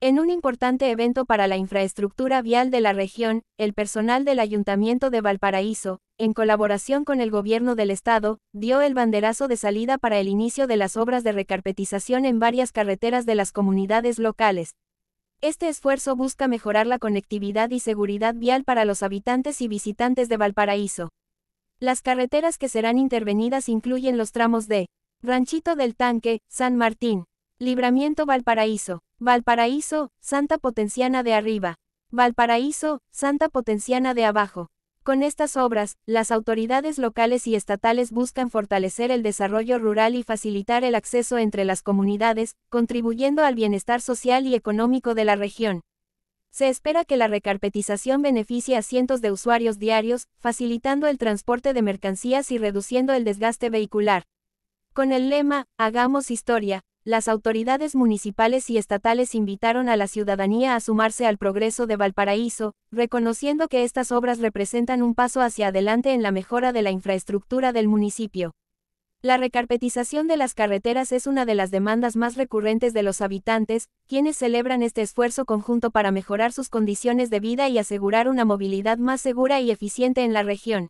En un importante evento para la infraestructura vial de la región, el personal del Ayuntamiento de Valparaíso, en colaboración con el Gobierno del Estado, dio el banderazo de salida para el inicio de las obras de recarpetización en varias carreteras de las comunidades locales. Este esfuerzo busca mejorar la conectividad y seguridad vial para los habitantes y visitantes de Valparaíso. Las carreteras que serán intervenidas incluyen los tramos de Ranchito del Tanque, San Martín, Libramiento Valparaíso, Valparaíso, Santa Potenciana de arriba. Valparaíso, Santa Potenciana de abajo. Con estas obras, las autoridades locales y estatales buscan fortalecer el desarrollo rural y facilitar el acceso entre las comunidades, contribuyendo al bienestar social y económico de la región. Se espera que la recarpetización beneficie a cientos de usuarios diarios, facilitando el transporte de mercancías y reduciendo el desgaste vehicular. Con el lema, Hagamos historia, las autoridades municipales y estatales invitaron a la ciudadanía a sumarse al progreso de Valparaíso, reconociendo que estas obras representan un paso hacia adelante en la mejora de la infraestructura del municipio. La recarpetización de las carreteras es una de las demandas más recurrentes de los habitantes, quienes celebran este esfuerzo conjunto para mejorar sus condiciones de vida y asegurar una movilidad más segura y eficiente en la región.